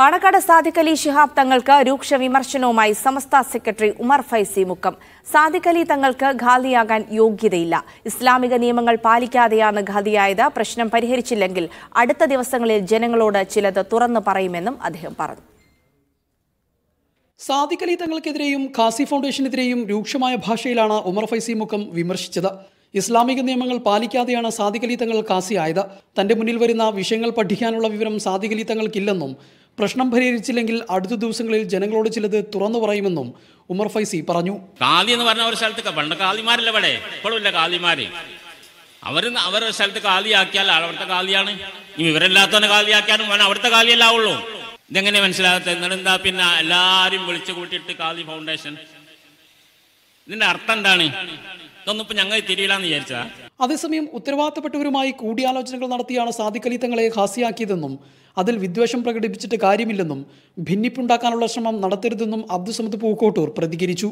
പാണക്കാട് സാദിഖ് അലി ശിഹാബ് തങ്ങൾക്ക് രൂക്ഷ വിമർശനവുമായി സമസ്ത സെക്രട്ടറി ഉമർ ഫൈസി മുക്കം സാദിഖ് അലി തങ്ങൾക്ക് ഖാദിയാകാൻ യോഗ്യതയില്ല ഇസ്ലാമിക നിയമങ്ങൾ പാലിക്കാതെയാണ് ഖാദിയായത് പ്രശ്നം പരിഹരിച്ചില്ലെങ്കിൽ അടുത്ത ദിവസങ്ങളിൽ ജനങ്ങളോട് ചിലത് തുറന്നു പറയുമെന്നും അദ്ദേഹം പറഞ്ഞു സാദിഖ് അലി തങ്ങൾക്കെതിരെയും ഖാസി ഫൗണ്ടേഷനെതിരെയും രൂക്ഷമായ ഭാഷയിലാണ് ഉമർ ഫൈസി മുക്കം വിമർശിച്ചത് ഇസ്ലാമിക നിയമങ്ങൾ പാലിക്കാതെയാണ് സാദിഖലി തങ്ങൾ കാസിയായത് തന്റെ മുന്നിൽ വരുന്ന വിഷയങ്ങൾ പഠിക്കാനുള്ള വിവരം സാദിഖലി തങ്ങൾക്കില്ലെന്നും പ്രശ്നം പരിഹരിച്ചില്ലെങ്കിൽ അടുത്ത ദിവസങ്ങളിൽ ജനങ്ങളോട് ചിലത് തുറന്നു പറയുമെന്നും ഉമർ ഫൈസി പറഞ്ഞു കാലി എന്ന് പറഞ്ഞ ഒരു സ്ഥലത്ത് പണ്ട് കാലിമാരല്ല ഇവിടെ ഇപ്പോഴും കാലിമാര് അവർ അവരുടെ സ്ഥലത്ത് കാലിയാക്കിയാൽ അവിടുത്തെ കാലിയാണ് ഇനി ഇവരല്ലാത്തവനെ കാലിയാക്കിയാലും അവിടുത്തെ കാലിയല്ലാവുള്ളൂ ഇതെങ്ങനെ മനസ്സിലാകത്തെ എന്നിട്ട് എന്താ പിന്നെ എല്ലാരും വിളിച്ചു കൂട്ടിയിട്ട് കാലി ഫൗണ്ടേഷൻ ഇതിന്റെ അർത്ഥം എന്താണ് ഇതൊന്നും ഇപ്പൊ ഞങ്ങൾ തിരിയില്ലാന്ന് വിചാരിച്ചതാ അതേസമയം ഉത്തരവാദിത്തപ്പെട്ടവരുമായി കൂടിയാലോചനകൾ നടത്തിയാണ് സാദിഖലി തങ്ങളെ ഹാസ്യാക്കിയതെന്നും അതിൽ വിദ്വേഷം പ്രകടിപ്പിച്ചിട്ട് കാര്യമില്ലെന്നും ഭിന്നിപ്പുണ്ടാക്കാനുള്ള ശ്രമം നടത്തരുതെന്നും അബ്ദുസമദ് പൂക്കോട്ടൂർ പ്രതികരിച്ചു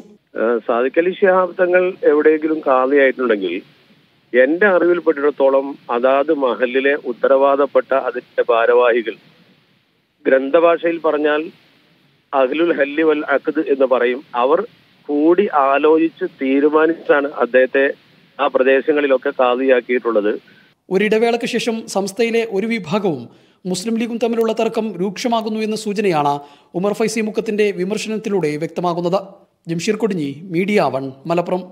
സാദിഖലി ശിഹാബ് തങ്ങൾ എവിടെയെങ്കിലും കാതയായിട്ടുണ്ടെങ്കിൽ എന്റെ അറിവിൽപ്പെട്ടിടത്തോളം അതാത് മഹലിലെ ഉത്തരവാദപ്പെട്ട അതിന്റെ ഭാരവാഹികൾ ഗ്രന്ഥഭാഷയിൽ പറഞ്ഞാൽ അഖിലുൽ ഹല്ലി വൽ അഖദ് എന്ന് പറയും അവർ കൂടി ആലോചിച്ച് തീരുമാനിച്ചാണ് അദ്ദേഹത്തെ ആ പ്രദേശങ്ങളിലൊക്കെ സാധ്യയാക്കിയിട്ടുള്ളത് ഒരിടവേളക്ക് ശേഷം സംസ്ഥയിലെ ഒരു വിഭാഗവും മുസ്ലിം ലീഗും തമ്മിലുള്ള തർക്കം രൂക്ഷമാകുന്നു എന്ന സൂചനയാണ് ഉമർ ഫൈസി മുക്കത്തിന്റെ വിമർശനത്തിലൂടെ വ്യക്തമാകുന്നത് ജംഷീർ കൊടിഞ്ഞി മീഡിയ വൺ മലപ്പുറം